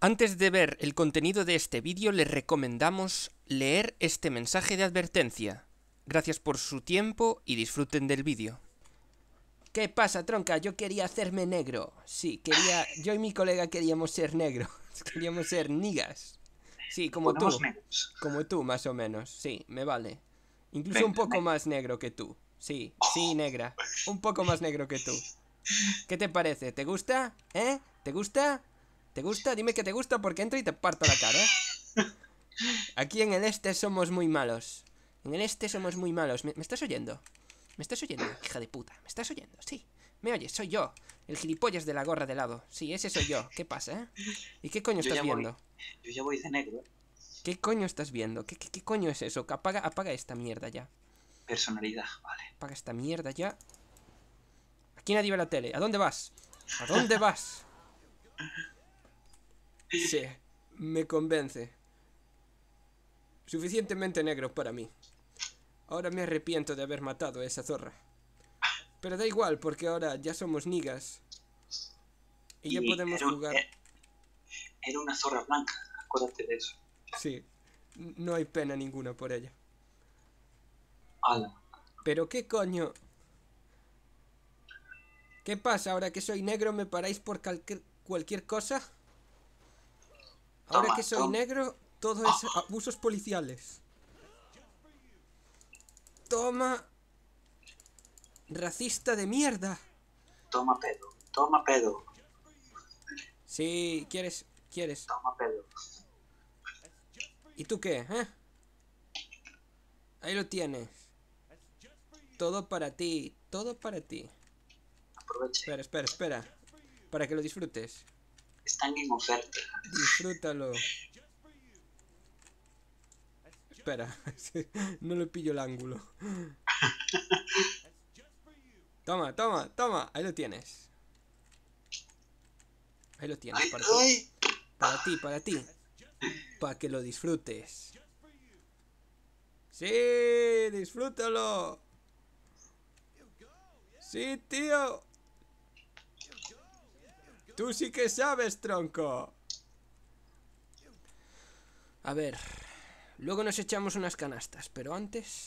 Antes de ver el contenido de este vídeo les recomendamos leer este mensaje de advertencia. Gracias por su tiempo y disfruten del vídeo. ¿Qué pasa, tronca? Yo quería hacerme negro. Sí, quería. Yo y mi colega queríamos ser negros. Queríamos ser nigas. Sí, como tú. Como tú, más o menos. Sí, me vale. Incluso un poco más negro que tú. Sí, oh. sí, negra. Un poco más negro que tú. ¿Qué te parece? ¿Te gusta? ¿Eh? ¿Te gusta? ¿Te gusta? Dime que te gusta porque entro y te parto la cara. Aquí en el este somos muy malos. En el este somos muy malos. ¿Me, estás oyendo? ¿Me estás oyendo, hija de puta? ¿Me estás oyendo? Sí. ¿Me oyes? Soy yo. El gilipollas de la gorra de lado. Sí, ese soy yo. ¿Qué pasa, eh? ¿Y qué coño estás viendo? Yo ya voy de negro. ¿Qué coño estás viendo? ¿Qué, coño es eso? Apaga, apaga esta mierda ya. Personalidad, vale. Apaga esta mierda ya. Aquí nadie ve la tele. ¿A dónde vas? ¿A dónde vas? Sí, me convence. Suficientemente negro para mí. Ahora me arrepiento de haber matado a esa zorra. Pero da igual, porque ahora ya somos nigas. Y, ya podemos jugar. Eh, era una zorra blanca, acuérdate de eso. Sí, no hay pena ninguna por ella. Pero qué coño. ¿Qué pasa? Ahora que soy negro, ¿me paráis por cualquier cosa? Ahora que soy negro, todo ah. es abusos policiales. Toma. Racista de mierda. Toma pedo, toma pedo. Sí, quieres, quieres. Toma pedo. ¿Y tú qué, eh? Ahí lo tienes. Todo para ti, todo para ti. Espera, espera, espera. Para que lo disfrutes. Están en oferta. Disfrútalo. Espera, no le pillo el ángulo. Toma, toma, toma, ahí lo tienes. Ahí lo tienes, para ti. Para ti, para ti. Para que lo disfrutes. Sí, disfrútalo. Sí, tío. Tú sí que sabes, tronco. A ver. Luego nos echamos unas canastas, pero antes...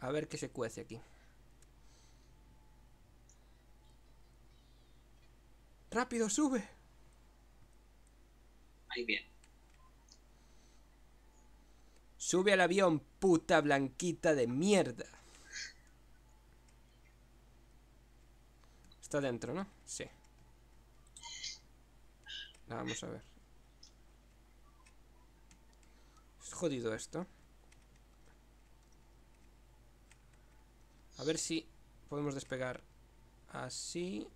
A ver qué se cuece aquí. Rápido, sube. Ahí bien. Sube al avión, puta blanquita de mierda. Está dentro, ¿no? Sí. Ah, vamos a ver. Es jodido esto. A ver si podemos despegar así.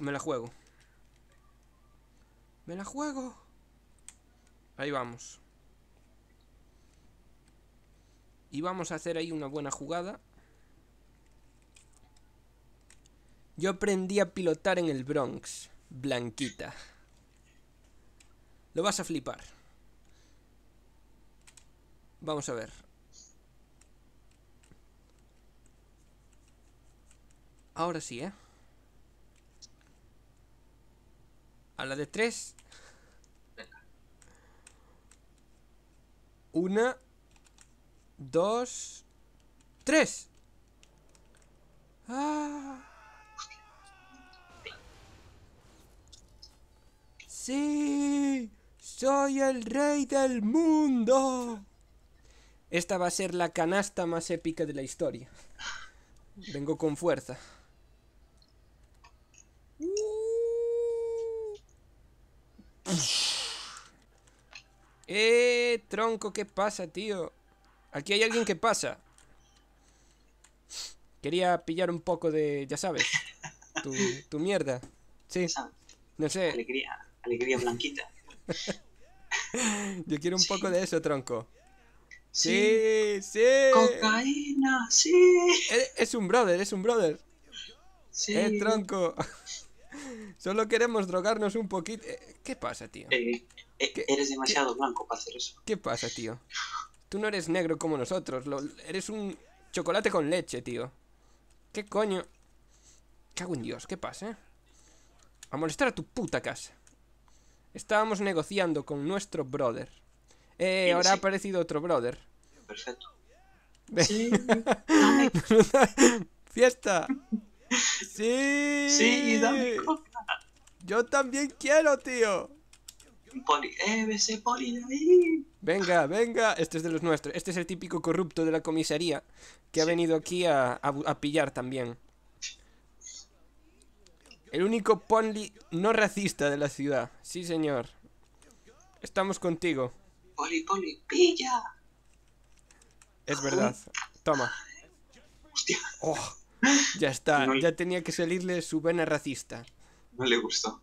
me la juego. Me la juego. Ahí vamos. Y vamos a hacer ahí una buena jugada. Yo aprendí a pilotar en el Bronx, Blanquita. Lo vas a flipar. Vamos a ver. Ahora sí, ¿eh? A la de tres. Una. Dos. Tres. ¡Ah! ¡Sí! ¡Soy el rey del mundo! Esta va a ser la canasta más épica de la historia. Vengo con fuerza. ¡Eh, tronco! ¿Qué pasa, tío? Aquí hay alguien que pasa. Quería pillar un poco de, ya sabes, tu, mierda. Sí. No sé. Alegría alegría blanquita. Yo quiero un poco de eso, tronco. Sí, sí. Cocaína, sí. Es, un brother, es un brother. Sí. Eh, tronco. Solo queremos drogarnos un poquito. Eh, ¿Qué pasa, tío? Eh, eh, eres demasiado blanco para hacer eso. ¿Qué pasa, tío? Tú no eres negro como nosotros. Lo, eres un chocolate con leche, tío. ¿Qué coño? Cago en Dios, ¿qué pasa? A molestar a tu puta casa. Estábamos negociando con nuestro brother. Eh, ahora ha aparecido otro brother. Perfecto. Sí. ¡Fiesta! ¡Sí! ¡Sí, dame ¡Yo también quiero, tío! eh, poli Venga, venga, este es de los nuestros. Este es el típico corrupto de la comisaría que ha venido aquí a pillar también. El único Ponli no racista de la ciudad. Sí, señor. Estamos contigo. Poli, Poli, pilla. Es verdad. Toma. Hostia. Oh, ya está. Ya tenía que salirle su vena racista. No le gustó.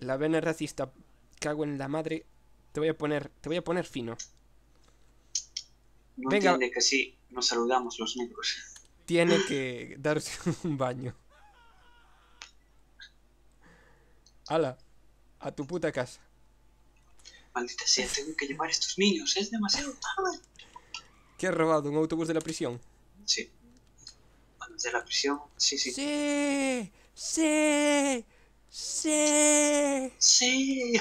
La vena racista. Cago en la madre. Te voy a poner, te voy a poner fino. Venga. entiende que nos saludamos los negros. Tiene que darse un baño. Ala, a tu puta casa. Maldita sea, tengo que llevar a estos niños, es demasiado tarde. ¿Qué has robado? ¿Un autobús de la prisión? Sí. ¿De la prisión? Sí, sí. ¡Sí! ¡Sí! ¡Sí! ¡Sí!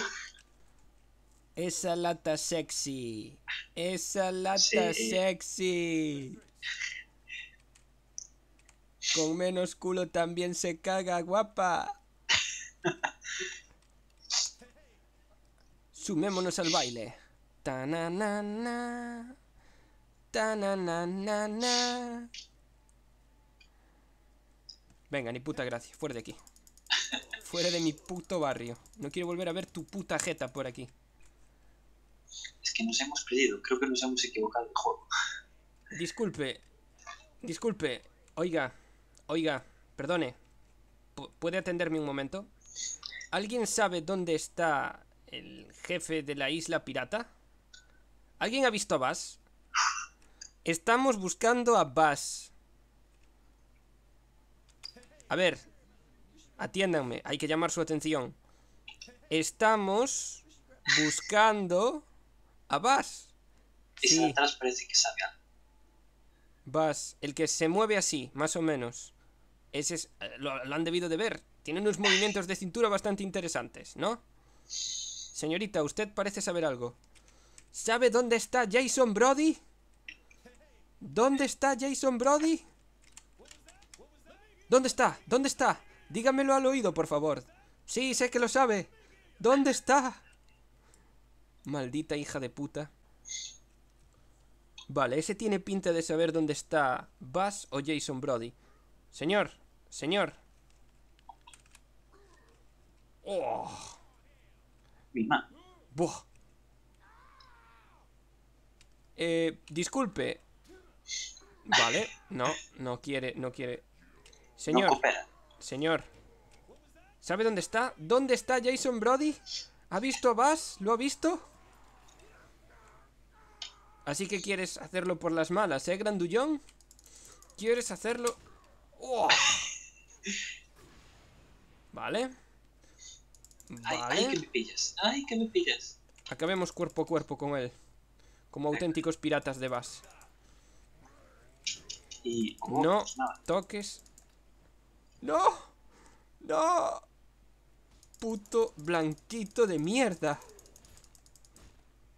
Esa lata sexy. Esa lata sexy. Con menos culo también se caga, guapa. Sumémonos al baile. na na Venga, ni puta gracia. Fuera de aquí. Fuera de mi puto barrio. No quiero volver a ver tu puta jeta por aquí. Es que nos hemos perdido. Creo que nos hemos equivocado el Disculpe. Disculpe. Oiga. Oiga. Perdone. ¿Puede atenderme un momento? ¿Alguien sabe dónde está el jefe de la isla pirata? ¿Alguien ha visto a Bass? Estamos buscando a Bass. A ver, atiéndanme, hay que llamar su atención. Estamos buscando a Bass. Sí. atrás parece que Bass, el que se mueve así, más o menos. Ese es, eh, lo han debido de ver. Tiene unos movimientos de cintura bastante interesantes, ¿no? Señorita, usted parece saber algo. ¿Sabe dónde está Jason Brody? ¿Dónde está Jason Brody? ¿Dónde está? ¿Dónde está? Dígamelo al oído, por favor. Sí, sé que lo sabe. ¿Dónde está? Maldita hija de puta. Vale, ese tiene pinta de saber dónde está Buzz o Jason Brody. Señor, señor, Oh. Eh, disculpe. Vale, no, no quiere, no quiere. Señor, señor. ¿Sabe dónde está? ¿Dónde está Jason Brody? ¿Ha visto a Bass? ¿Lo ha visto? Así que quieres hacerlo por las malas, ¿eh, grandullón? ¿Quieres hacerlo? Oh. Vale. Ay, que me pillas, ay, que me Acabemos cuerpo a cuerpo con él. Como auténticos piratas de base Y, no pues toques. ¡No! ¡No! Puto blanquito de mierda.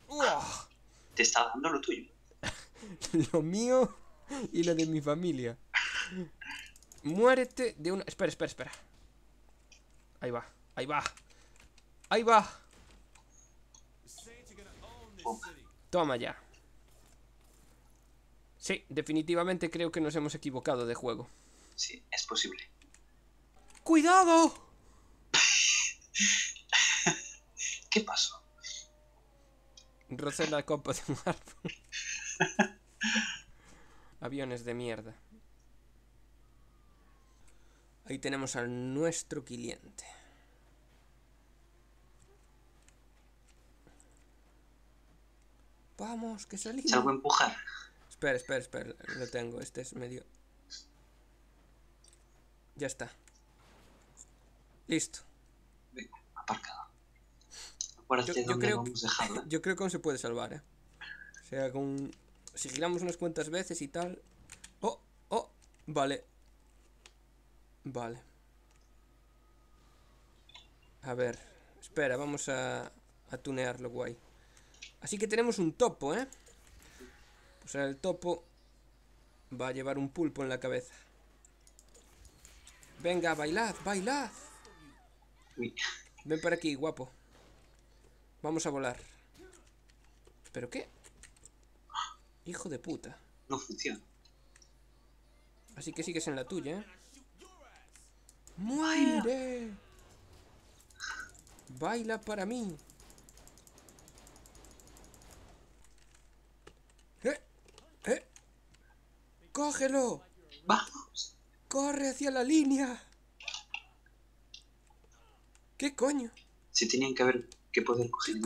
Ah, te está dando lo tuyo. lo mío y lo de mi familia. Muérete de una. Espera, espera, espera. Ahí va, ahí va. Ahí va. Toma ya. Sí, definitivamente creo que nos hemos equivocado de juego. Sí, es posible. ¡Cuidado! ¿Qué pasó? Rocé la copa de un Aviones de mierda. Ahí tenemos a nuestro cliente. Vamos, que salimos. Salgo a empujar. Espera, espera, espera. Lo tengo. Este es medio. Ya está. Listo. Venga, aparcado. yo, creo, Yo creo que aún se puede salvar, ¿eh? O sea, con... Si giramos unas cuantas veces y tal... ¡Oh! ¡Oh! Vale. Vale. A ver. Espera, vamos a, a tunearlo guay. Así que tenemos un topo, ¿eh? Pues el topo va a llevar un pulpo en la cabeza. Venga, bailad, bailad. Ven para aquí, guapo. Vamos a volar. ¿Pero qué? Hijo de puta. No funciona. Así que sigues en la tuya, ¿eh? ¡Muere! Baila para mí. ¡Cógelo! ¡Vamos! ¡Corre hacia la línea! ¿Qué coño? Se tenían que haber que poder coger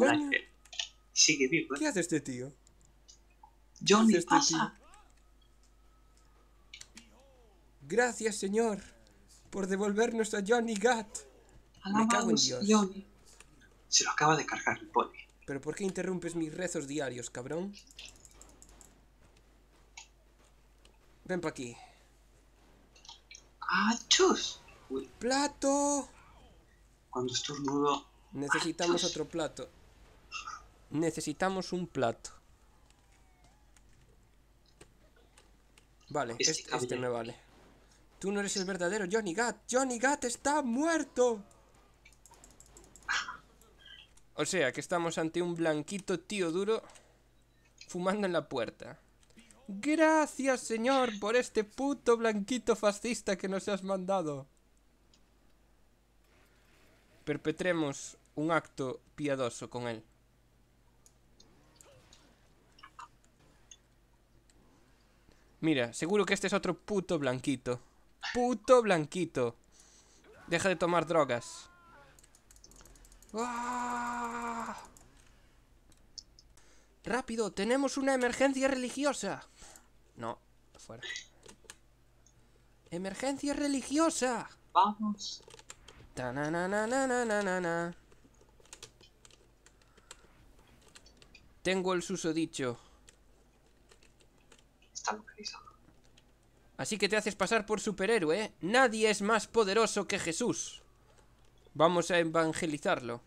Sigue vivo. ¿eh? ¿Qué hace este tío? Johnny, este pasa. Gracias, señor, por devolvernos a Johnny Gat. Me cago en Dios. Se lo acaba de cargar el poli. ¿Pero por qué interrumpes mis rezos diarios, cabrón? Ven pa' aquí. ¡Ah, ¡Plato! Cuando estornudo. Necesitamos ah, otro plato. Necesitamos un plato. Vale, este, este, este me vale. Tú no eres el verdadero Johnny Gat. Johnny Gat está muerto. O sea, que estamos ante un blanquito tío duro fumando en la puerta. Gracias, señor, por este puto blanquito fascista que nos has mandado. Perpetremos un acto piadoso con él. Mira, seguro que este es otro puto blanquito. Puto blanquito. Deja de tomar drogas. Ah. Rápido, tenemos una emergencia religiosa. No, fuera. ¡Emergencia religiosa! Vamos. Tengo el susodicho. Está localizado. Así que te haces pasar por superhéroe. Nadie es más poderoso que Jesús. Vamos a evangelizarlo.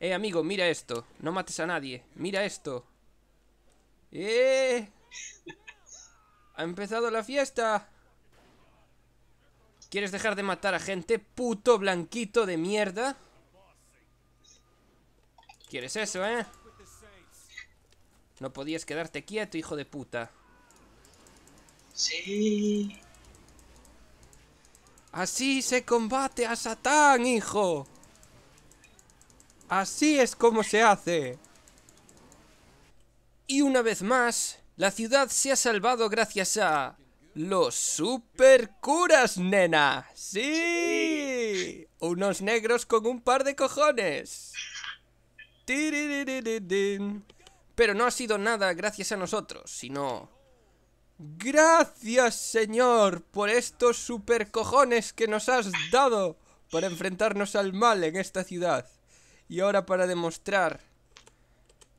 Eh, amigo, mira esto. No mates a nadie. Mira esto. ¡Eh! ¡Ha empezado la fiesta! ¿Quieres dejar de matar a gente, puto blanquito de mierda? ¿Quieres eso, eh? No podías quedarte quieto, hijo de puta. Sí. Así se combate a Satán, hijo. Así es como se hace. Y una vez más, la ciudad se ha salvado gracias a... Los curas, nena. ¡Sí! Unos negros con un par de cojones. Pero no ha sido nada gracias a nosotros, sino... Gracias, señor, por estos supercojones que nos has dado para enfrentarnos al mal en esta ciudad. Y ahora para demostrar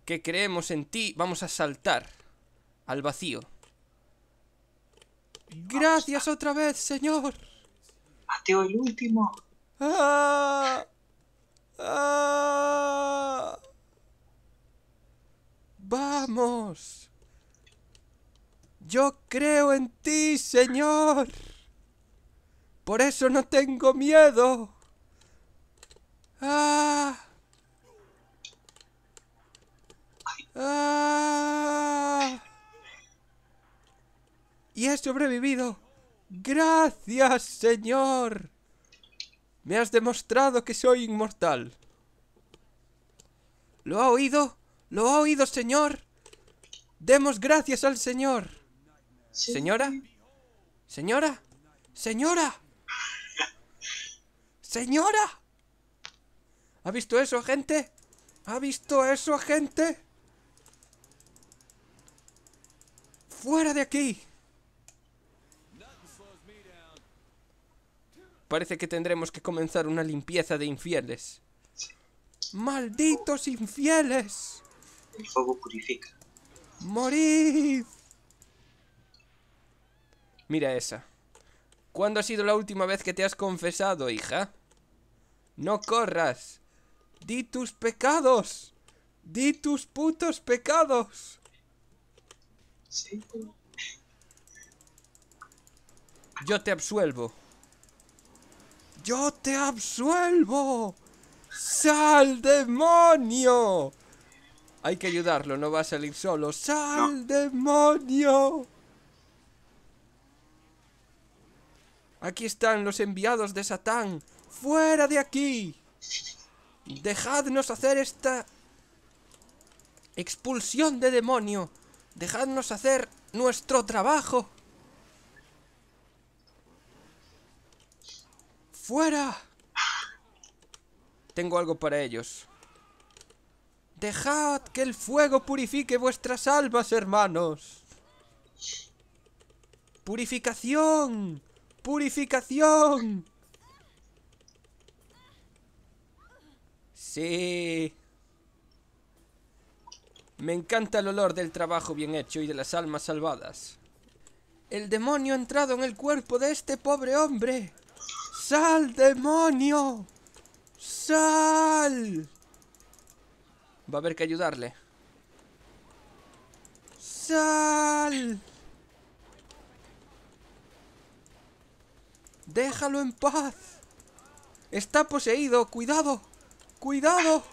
que creemos en ti, vamos a saltar al vacío. Gracias otra vez, señor. Mateo el último. Ah, ah. vamos. Yo creo en ti, señor. Por eso no tengo miedo. sobrevivido. Gracias, Señor. Me has demostrado que soy inmortal. ¿Lo ha oído? ¿Lo ha oído, Señor? Demos gracias al Señor. Señora. Señora. Señora. Señora. ¿Ha visto eso, gente? ¿Ha visto eso, gente? ¡Fuera de aquí! Parece que tendremos que comenzar una limpieza de infieles. ¡Malditos infieles! El fuego purifica. ¡Morid! Mira esa. ¿Cuándo ha sido la última vez que te has confesado, hija? No corras. Di tus pecados. Di tus putos pecados. Yo te absuelvo. ¡Yo te absuelvo! ¡Sal, demonio! Hay que ayudarlo, no va a salir solo. ¡Sal, demonio! Aquí están los enviados de Satán. ¡Fuera de aquí! Dejadnos hacer esta... Expulsión de demonio. Dejadnos hacer nuestro trabajo. ¡Fuera! Tengo algo para ellos. Dejad que el fuego purifique vuestras almas, hermanos. Purificación. Purificación. Sí. Me encanta el olor del trabajo bien hecho y de las almas salvadas. El demonio ha entrado en el cuerpo de este pobre hombre. ¡Sal, demonio! ¡Sal! Va a haber que ayudarle. ¡Sal! ¡Déjalo en paz! ¡Está poseído! ¡Cuidado! ¡Cuidado!